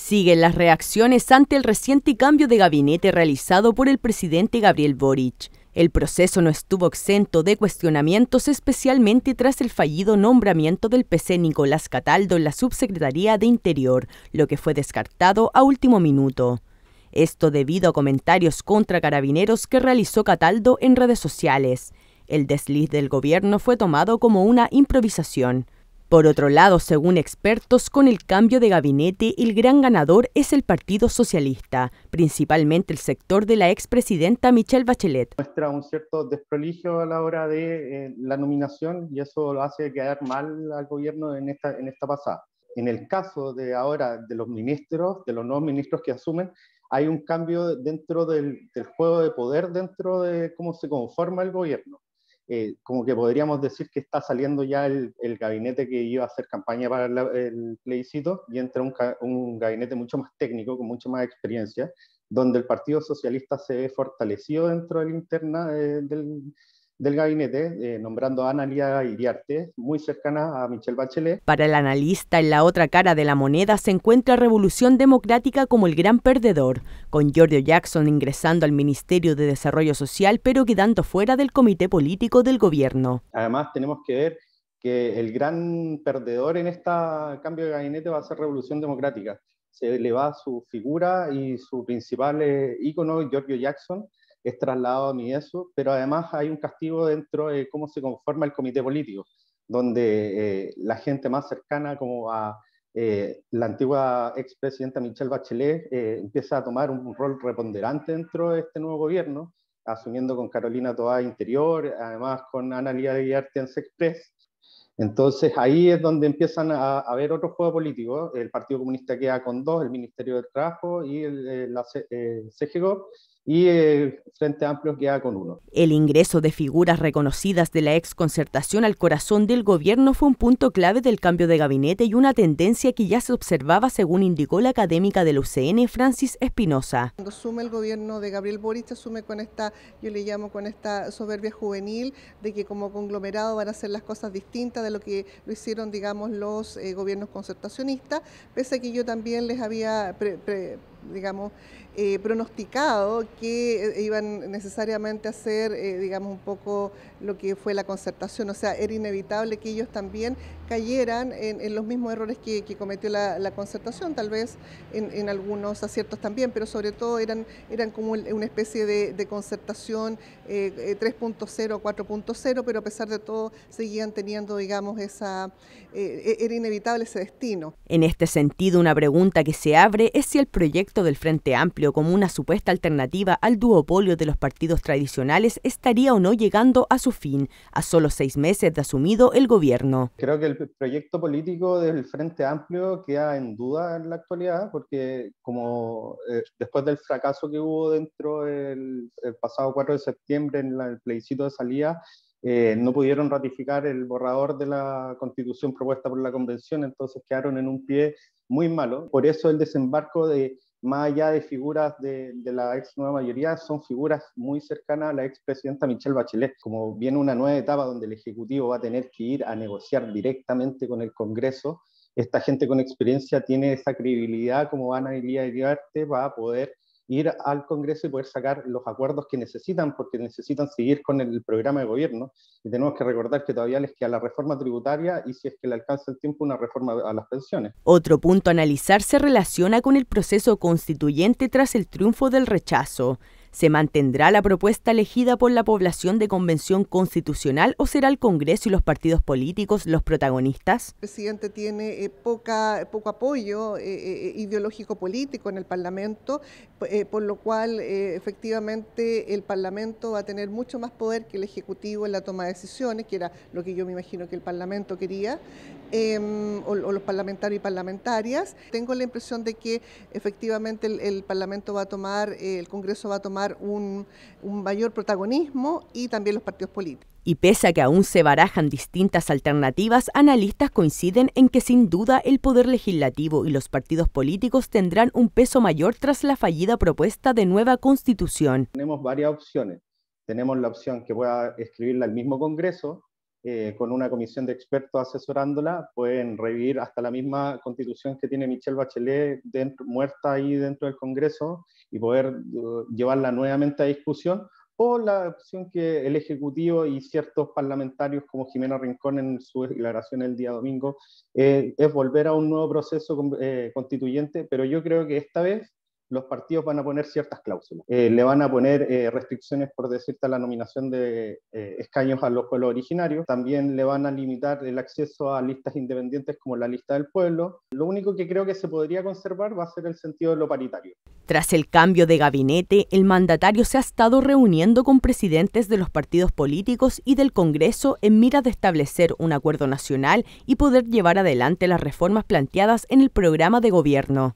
Siguen las reacciones ante el reciente cambio de gabinete realizado por el presidente Gabriel Boric. El proceso no estuvo exento de cuestionamientos, especialmente tras el fallido nombramiento del PC Nicolás Cataldo en la Subsecretaría de Interior, lo que fue descartado a último minuto. Esto debido a comentarios contra carabineros que realizó Cataldo en redes sociales. El desliz del gobierno fue tomado como una improvisación. Por otro lado, según expertos, con el cambio de gabinete el gran ganador es el Partido Socialista, principalmente el sector de la expresidenta Michelle Bachelet. Muestra un cierto desproligio a la hora de eh, la nominación y eso lo hace quedar mal al gobierno en esta, en esta pasada. En el caso de ahora de los ministros, de los nuevos ministros que asumen, hay un cambio dentro del juego de poder, dentro de cómo se conforma el gobierno. Eh, como que podríamos decir que está saliendo ya el, el gabinete que iba a hacer campaña para el plebiscito y entra un, un, gabinete mucho más técnico, con mucha más experiencia, donde el Partido Socialista se ve fortalecido dentro del la interna eh, del, del gabinete, eh, nombrando a Analia Iriarte, muy cercana a Michelle Bachelet. Para el analista, en la otra cara de la moneda se encuentra Revolución Democrática como el gran perdedor, con Giorgio Jackson ingresando al Ministerio de Desarrollo Social, pero quedando fuera del comité político del gobierno. Además, tenemos que ver que el gran perdedor en este cambio de gabinete va a ser Revolución Democrática. Se le va su figura y su principal eh, ícono, Giorgio Jackson, es a ni eso, pero además hay un castigo dentro de cómo se conforma el comité político, donde eh, la gente más cercana como a eh, la antigua expresidenta Michelle Bachelet eh, empieza a tomar un rol preponderante dentro de este nuevo gobierno, asumiendo con Carolina Toa Interior, además con Ana Lía de Arte en Sexpress, entonces ahí es donde empiezan a, haber otros juegos políticos. El Partido Comunista queda con dos, el Ministerio del Trabajo y el, eh, la eh, y el eh, Frente Amplio queda con uno. El ingreso de figuras reconocidas de la exconcertación al corazón del gobierno fue un punto clave del cambio de gabinete y una tendencia que ya se observaba según indicó la académica del UCN Francis Espinosa. Cuando sume el gobierno de Gabriel Boric asume con esta, yo le llamo con esta soberbia juvenil de que como conglomerado van a hacer las cosas distintas lo que lo hicieron, digamos, los eh, gobiernos concertacionistas, pese a que yo también les había digamos, eh, pronosticado que eh, iban necesariamente a hacer, eh, digamos, un poco lo que fue la concertación. O sea, era inevitable que ellos también cayeran en, los mismos errores que, cometió la, concertación, tal vez en, algunos aciertos también, pero sobre todo eran, eran como una especie de, concertación 3.0, 4.0, pero a pesar de todo seguían teniendo, digamos, esa, e, era inevitable ese destino. En este sentido, una pregunta que se abre es si el proyecto del Frente Amplio como una supuesta alternativa al duopolio de los partidos tradicionales estaría o no llegando a su fin, a solo seis meses de asumido el gobierno. Creo que el proyecto político del Frente Amplio queda en duda en la actualidad porque como eh, después del fracaso que hubo dentro el, pasado 4 de septiembre en el plebiscito de salida, eh, no pudieron ratificar el borrador de la constitución propuesta por la convención, entonces quedaron en un pie muy malo. Por eso el desembarco de más allá de figuras de, la ex nueva mayoría, son figuras muy cercanas a la ex presidenta Michelle Bachelet. Como viene una nueva etapa donde el Ejecutivo va a tener que ir a negociar directamente con el Congreso, esta gente con experiencia tiene esa credibilidad como Ana van a va a poder ir al Congreso y poder sacar los acuerdos que necesitan, porque necesitan seguir con el programa de gobierno. Y tenemos que recordar que todavía les queda la reforma tributaria y si es que le alcanza el tiempo, una reforma a las pensiones. Otro punto a analizar se relaciona con el proceso constituyente tras el triunfo del rechazo. ¿Se mantendrá la propuesta elegida por la población de convención constitucional o será el Congreso y los partidos políticos los protagonistas? El presidente tiene eh, poca, poco apoyo eh, eh, ideológico político en el Parlamento, por lo cual efectivamente el Parlamento va a tener mucho más poder que el Ejecutivo en la toma de decisiones, que era lo que yo me imagino que el Parlamento quería, em, o, los parlamentarios y parlamentarias. Tengo la impresión de que efectivamente el Parlamento va a tomar, el Congreso va a tomar un, un mayor protagonismo y también los partidos políticos. Y pese a que aún se barajan distintas alternativas, analistas coinciden en que sin duda el poder legislativo y los partidos políticos tendrán un peso mayor tras la fallida propuesta de nueva constitución. Tenemos varias opciones. Tenemos la opción que pueda escribirla el mismo Congreso, eh, con una comisión de expertos asesorándola, pueden revivir hasta la misma constitución que tiene Michelle Bachelet dentro, muerta ahí dentro del Congreso y poder eh, llevarla nuevamente a discusión, o la opción que el Ejecutivo y ciertos parlamentarios como Jimena Rincón en su declaración el día domingo, eh, es volver a un nuevo proceso constituyente, pero yo creo que esta vez los partidos van a poner ciertas cláusulas. Eh, le van a poner eh, restricciones, por decirte, a la nominación de eh, escaños a los pueblos originarios. También le van a limitar el acceso a listas independientes como la lista del pueblo. Lo único que creo que se podría conservar va a ser el sentido de lo paritario. Tras el cambio de gabinete, el mandatario se ha estado reuniendo con presidentes de los partidos políticos y del Congreso en mira de establecer un acuerdo nacional y poder llevar adelante las reformas planteadas en el programa de gobierno.